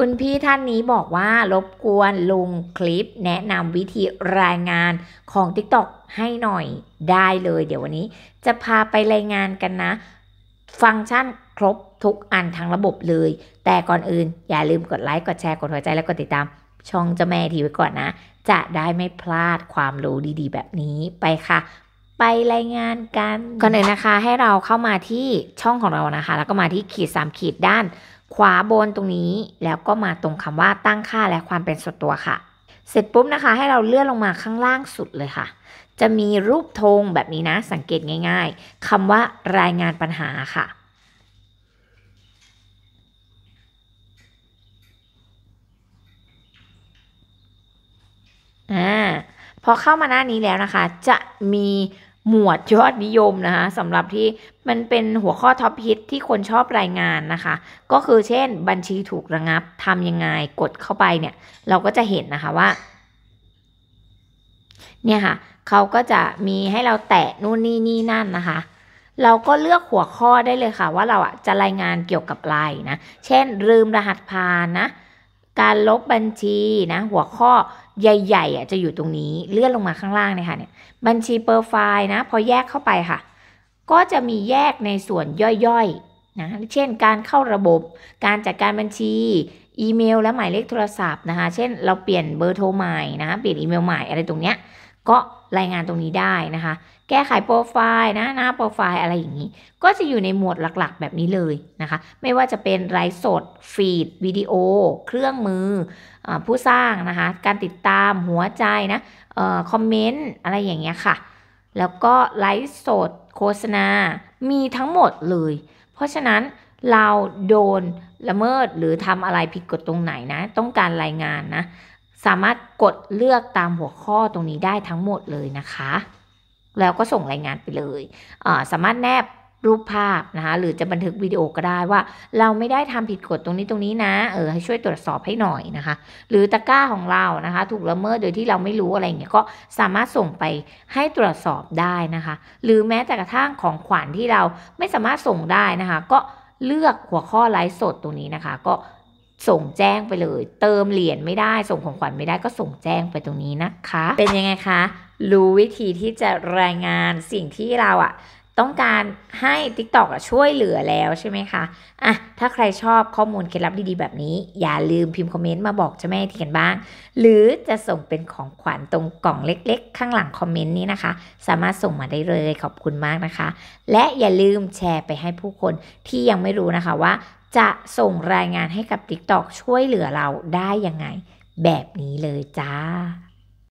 คุณพี่ท่านนี้บอกว่ารบกวนลุงคลิปแนะนำวิธีรายงานของ TikTok ให้หน่อยได้เลย เดี๋ยววันนี้จะพาไปรายงานกันนะ ฟังก์ชันครบทุกอันทั้งระบบเลย แต่ก่อนอื่นอย่าลืมกดไลค์กดแชร์กดหัวใจและกดติดตาม ช่องเจ้าแม่ทีไว้ก่อนนะ จะได้ไม่พลาดความรู้ดีๆแบบนี้ไปค่ะ ไปรายงานกัน ก่อนอื่นนะคะให้เราเข้ามาที่ช่องของเรานะคะ แล้วก็มาที่ขีด 3 ขีดด้านขวาบนตรงนี้แล้วก็มาตรงคำว่าตั้งค่าและความเป็นส่วนตัวค่ะ เสร็จปุ๊บนะคะให้เราเลื่อนลงมาข้างล่างสุดเลยค่ะ จะมีรูปธงแบบนี้นะสังเกตง่ายๆคำว่ารายงานปัญหาค่ะอ่าพอเข้ามาหน้านี้แล้วนะคะจะมีหมวดยอดนิยมนะคะสำหรับที่มันเป็นหัวข้อท็อปฮิตที่คนชอบรายงานนะคะก็คือเช่น บัญชีถูกระงับทำยังไงกดเข้าไปเนี่ย เราก็จะเห็นนะคะว่าเนี่ยค่ะเขาก็จะมีให้เราแตะนู่นนี่ นี่นั่นนะคะ เราก็เลือกหัวข้อได้เลยค่ะ ว่าเราอ่ะจะรายงานเกี่ยวกับอะไรนะเช่นลืมรหัสผ่านนะการลบบัญชีนะหัวข้อใหญ่ๆอ่ะจะอยู่ตรงนี้เลื่อนลงมาข้างล่างเนี่ยค่ะเนี่ยบัญชีเปอร์ไฟล์นะพอแยกเข้าไปค่ะ ก็จะมีแยกในส่วนย่อยๆ นะเช่นการเข้าระบบการจัดการบัญชีอีเมลและหมายเลขโทรศัพท์นะคะเช่นเราเปลี่ยนเบอร์โทรใหม่นะเปลี่ยนอีเมลใหม่อะไรตรงเนี้ยก็ รายงานตรงนี้ได้นะคะ แก้ไขโปรไฟล์นะหน้าโปรไฟล์อะไรอย่างนี้ก็จะอยู่ในหมวดหลักๆ แบบนี้เลยนะคะ ไม่ว่าจะเป็นไลฟ์สด ฟีดวิดีโอ เครื่องมืออผู้สร้างนะคะ การติดตามหัวใจนะออคอมเมนต์อะไรอย่างเงี้ยค่ะ แล้วก็ไลฟ์สดโฆษณา มีทั้งหมดเลย เพราะฉะนั้นเราโดนละเมิด หรือทำอะไรผิดกฎตรงไหนนะ ต้องการรายงานนะสามารถกดเลือกตามหัวข้อตรงนี้ได้ทั้งหมดเลยนะคะ แล้วก็ส่งรายงานไปเลยสามารถแนบรูปภาพนะคะ หรือจะบันทึกวิดีโอก็ได้ว่า เราไม่ได้ทำผิดกฎตรงนี้ตรงนี้นะ เออให้ ช่วยตรวจสอบให้หน่อยนะคะ หรือตะกร้าของเรานะคะ ถูกละเมิดโดยที่เราไม่รู้อะไรเงี้ย ก็สามารถส่งไปให้ตรวจสอบได้นะคะ หรือแม้แต่กระทั่งของขวัญที่เราไม่สามารถส่งได้นะคะ ก็เลือกหัวข้อไลฟ์สดตรงนี้นะคะ ก็ส่งแจ้งไปเลยเติมเหรียญไม่ได้ส่งของขวัญไม่ได้ก็ส่งแจ้งไปตรงนี้นะคะ เป็นยังไงคะ รู้วิธีที่จะรายงานสิ่งที่เราอะต้องการให้ TikTok ช่วยเหลือแล้วใช่ไหมคะอ่ะถ้าใครชอบข้อมูลเคล็ดลับดีๆแบบนี้ อย่าลืมพิมพ์คอมเมนต์มาบอกเจ้าแม่ทีกันบ้าง หรือจะส่งเป็นของขวัญตรงกล่องเล็ก ๆ ข้างหลังคอมเมนต์นี้นะคะสามารถส่งมาได้เลยขอบคุณมากนะคะ และอย่าลืมแชร์ไปให้ผู้คนที่ยังไม่รู้นะคะว่าจะส่งรายงานให้กับ TikTok ช่วยเหลือเราได้ยังไง แบบนี้เลยจ้า